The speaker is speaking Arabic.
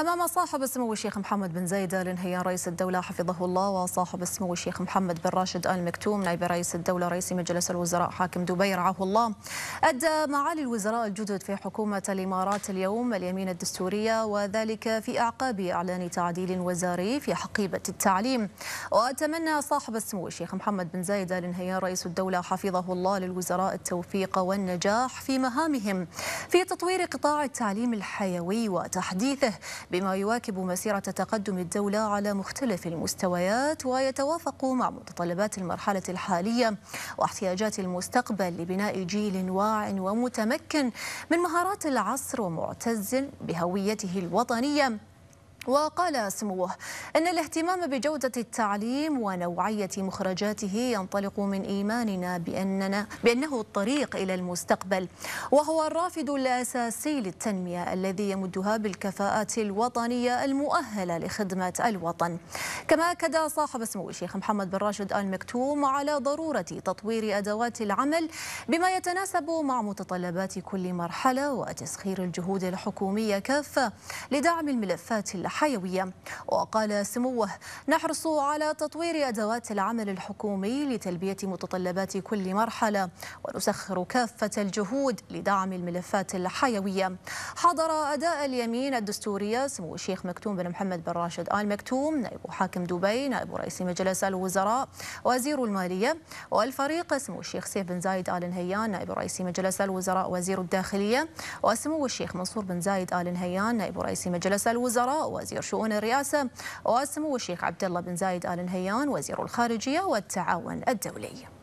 أمام صاحب السمو الشيخ محمد بن زايد آل نهيان رئيس الدولة حفظه الله وصاحب السمو الشيخ محمد بن راشد آل مكتوم نائب رئيس الدولة رئيس مجلس الوزراء حاكم دبي رعاه الله أدى معالي الوزراء الجدد في حكومة الإمارات اليوم اليمين الدستورية وذلك في أعقاب إعلان تعديل وزاري في حقيبة التعليم وأتمنى صاحب السمو الشيخ محمد بن زايد آل نهيان رئيس الدولة حفظه الله للوزراء التوفيق والنجاح في مهامهم في تطوير قطاع التعليم الحيوي وتحديثه بما يواكب مسيرة تقدم الدولة على مختلف المستويات ويتوافق مع متطلبات المرحلة الحالية واحتياجات المستقبل لبناء جيل واع ومتمكن من مهارات العصر ومعتز بهويته الوطنية وقال سموه إن الاهتمام بجودة التعليم ونوعية مخرجاته ينطلق من إيماننا بأننا بأنه الطريق إلى المستقبل وهو الرافد الأساسي للتنمية الذي يمدها بالكفاءات الوطنية المؤهلة لخدمة الوطن كما أكد صاحب سمو الشيخ محمد بن راشد آل مكتوم على ضرورة تطوير أدوات العمل بما يتناسب مع متطلبات كل مرحلة وتسخير الجهود الحكومية كافة لدعم الملفات اللحظية حيوية وقال سموه نحرص على تطوير أدوات العمل الحكومي لتلبية متطلبات كل مرحلة ونسخر كافة الجهود لدعم الملفات الحيوية حضر أداء اليمين الدستورية سمو الشيخ مكتوم بن محمد بن راشد آل مكتوم نائب حاكم دبي نائب رئيس مجلس الوزراء وزير المالية والفريق سمو الشيخ سيف بن زايد آل نهيان نائب رئيس مجلس الوزراء وزير الداخلية وسمو الشيخ منصور بن زايد آل نهيان نائب رئيس مجلس الوزراء وزير شؤون الرئاسة وسمو الشيخ عبد الله بن زايد آل نهيان وزير الخارجية والتعاون الدولي